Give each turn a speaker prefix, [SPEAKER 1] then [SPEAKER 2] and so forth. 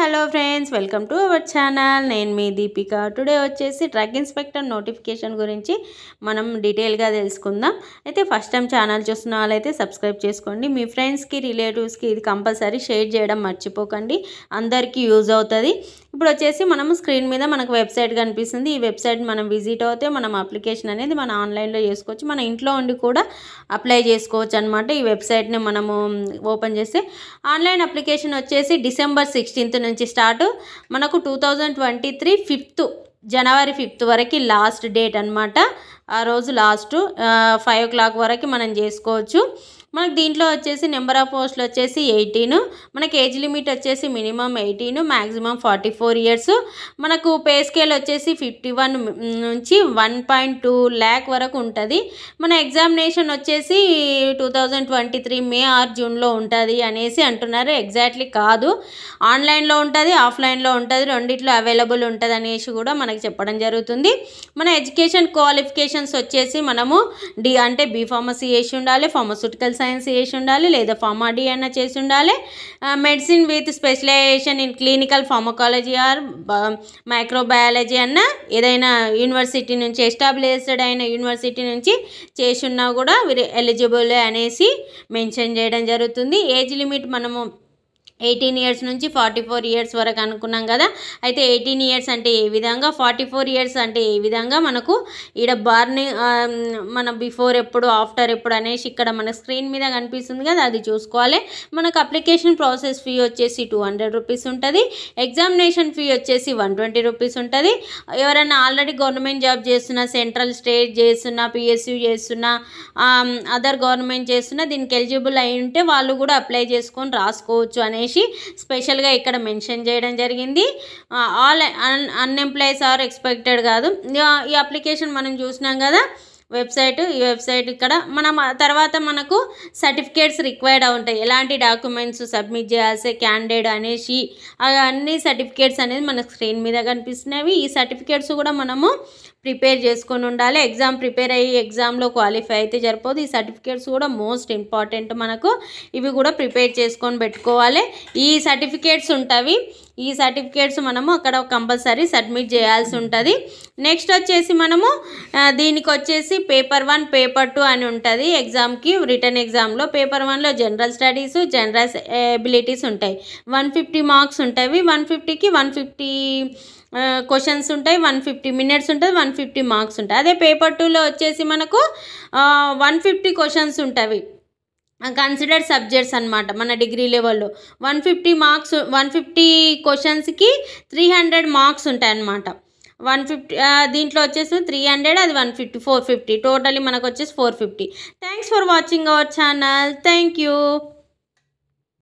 [SPEAKER 1] hello friends welcome to our channel నేను మీ Deepika today వచ్చేసి డ్రగ్ ఇన్స్పెక్టర్ నోటిఫికేషన్ గురించి మనం డీటెయిల్గా తెలుసుకుందాం అయితే ఫస్ట్ టైం ఛానల్ చూస్తున్న వాళ్ళైతే సబ్స్క్రైబ్ చేసుకోండి మీ ఫ్రెండ్స్కి రిలేటివ్స్కి ఇది కంపల్సరీ షేర్ చేయడం మర్చిపోకండి అందరికీ యూజ్ అవుతుంది ఇప్పుడు వచ్చేసి మనం స్క్రీన్ మీద మనకు వెబ్సైట్ కనిపిస్తుంది ఈ వెబ్సైట్ మనం విజిట్ అవుతే మనం అప్లికేషన్ అనేది మనం ఆన్లైన్లో చేసుకోవచ్చు మన ఇంట్లో ఉండి కూడా అప్లై చేసుకోవచ్చు అనమాట ఈ వెబ్సైట్ని మనము ఓపెన్ చేస్తే ఆన్లైన్ అప్లికేషన్ వచ్చేసి డిసెంబర్ సిక్స్టీన్త్ నుంచి స్టార్ట్ మనకు two thousand twenty three fifth జనవరి ఫిఫ్త్ వరకు లాస్ట్ డేట్ అనమాట ఆ రోజు లాస్ట్ ఫైవ్ ఓ క్లాక్ వరకు మనం చేసుకోవచ్చు మనకు దీంట్లో వచ్చేసి నెంబర్ ఆఫ్ పోస్టులు వచ్చేసి ఎయిటీన్ మనకి ఏజ్ లిమిట్ వచ్చేసి minimum eighteen maximum forty four years మనకు పే స్కేల్ వచ్చేసి ఫిఫ్టీ వన్ నుంచి వన్ పాయింట్ టూ ల్యాక్ వరకు ఉంటుంది మన ఎగ్జామినేషన్ వచ్చేసి two thousand twenty three May or జూన్లో ఉంటుంది అనేసి అంటున్నారు ఎగ్జాక్ట్లీ కాదు ఆన్లైన్లో ఉంటుంది ఆఫ్లైన్లో ఉంటుంది రెండిట్లో అవైలబుల్ ఉంటుంది అనేసి కూడా మనకి చెప్పడం జరుగుతుంది మన ఎడ్యుకేషన్ క్వాలిఫికేషన్స్ వచ్చేసి మనము డి అంటే బీఫార్మసీ ఫార్మసీ చేసి ఉండాలి ఫార్మస్యూటికల్స్ సైన్స్ చేసి ఉండాలి లేదా ఫార్మాడీ అయినా చేసి ఉండాలి medicine with specialization in clinical pharmacology or microbiology అన్న ఏదైనా యూనివర్సిటీ నుంచి ఎస్టాబ్లిష్డ్ అయిన యూనివర్సిటీ నుంచి చేసి ఉన్నా కూడా వీరు ఎలిజిబుల్ అనేసి మెన్షన్ చేయడం జరుగుతుంది ఏజ్ లిమిట్ మనము ఎయిటీన్ ఇయర్స్ నుంచి ఫార్టీ ఫోర్ ఇయర్స్ వరకు అనుకున్నాం కదా అయితే ఎయిటీన్ ఇయర్స్ అంటే ఏ విధంగా ఫార్టీ ఫోర్ ఇయర్స్ అంటే ఏ విధంగా మనకు ఇక్కడ బార్ని um, మన బిఫోర్ ఎప్పుడు ఆఫ్టర్ ఎప్పుడు అనేసి ఇక్కడ మన స్క్రీన్ మీద కనిపిస్తుంది కదా అది చూసుకోవాలి మనకు అప్లికేషన్ ప్రాసెస్ ఫీ వచ్చేసి టూ హండ్రెడ్ రూపీస్ ఉంటుంది ఎగ్జామినేషన్ ఫీ వచ్చేసి వన్ ట్వంటీ రూపీస్ ఉంటుంది ఎవరైనా ఆల్రెడీ గవర్నమెంట్ జాబ్ చేస్తున్నా సెంట్రల్ స్టేట్ చేస్తున్నా పిఎస్యూ చేస్తున్నా అదర్ um, గవర్నమెంట్ చేస్తున్నా దీనికి ఎలిజిబుల్ అయి ఉంటే వాళ్ళు కూడా అప్లై చేసుకొని రాసుకోవచ్చు అనేసి అనేసి స్పెషల్గా ఇక్కడ మెన్షన్ చేయడం జరిగింది all un unemployees are expected కాదు ఈ అప్లికేషన్ మనం చూసినాం కదా వెబ్సైట్ ఈ వెబ్సైట్ ఇక్కడ మనం తర్వాత మనకు సర్టిఫికేట్స్ రిక్వైర్డ్ ఉంటాయి ఎలాంటి డాక్యుమెంట్స్ సబ్మిట్ చేయాల్సే క్యాండిడేట్ అనేసి అన్ని సర్టిఫికేట్స్ అనేది మన స్క్రీన్ మీద కనిపిస్తున్నవి ఈ సర్టిఫికేట్స్ కూడా మనము ప్రిపేర్ చేసుకొని ఉండాలి ఎగ్జామ్ ప్రిపేర్ అయ్యి ఎగ్జామ్లో క్వాలిఫై అయితే సరిపోదు ఈ సర్టిఫికేట్స్ కూడా మోస్ట్ ఇంపార్టెంట్ మనకు ఇవి కూడా ప్రిపేర్ చేసుకొని పెట్టుకోవాలి ఈ సర్టిఫికేట్స్ ఉంటాయి ఈ సర్టిఫికేట్స్ మనము అక్కడ కంపల్సరీ సబ్మిట్ చేయాల్సి ఉంటుంది నెక్స్ట్ వచ్చేసి మనము దీనికి వచ్చేసి పేపర్ వన్ పేపర్ టూ అని ఉంటుంది ఎగ్జామ్కి రిటర్న్ ఎగ్జామ్లో పేపర్ వన్లో జనరల్ స్టడీస్ జనరల్ ఎబిలిటీస్ ఉంటాయి వన్ ఫిఫ్టీ మార్క్స్ ఉంటాయి వన్ ఫిఫ్టీకి వన్ ఫిఫ్టీ క్వశ్చన్స్ ఉంటాయి వన్ ఫిఫ్టీ మినిట్స్ ఉంటుంది వన్ ఫిఫ్టీ మార్క్స్ ఉంటాయి అదే పేపర్ టూలో వచ్చేసి మనకు వన్ ఫిఫ్టీ క్వశ్చన్స్ ఉంటాయి కన్సిడర్డ్ సబ్జెక్ట్స్ అనమాట మన డిగ్రీ లెవెల్లో one fifty marks one fifty క్వశ్చన్స్కి త్రీ హండ్రెడ్ మార్క్స్ ఉంటాయి అనమాట వన్ ఫిఫ్టీ దీంట్లో వచ్చేసి త్రీ హండ్రెడ్ అది one fifty four fifty totally మనకు వచ్చేసి four fifty thanks for watching our channel thank you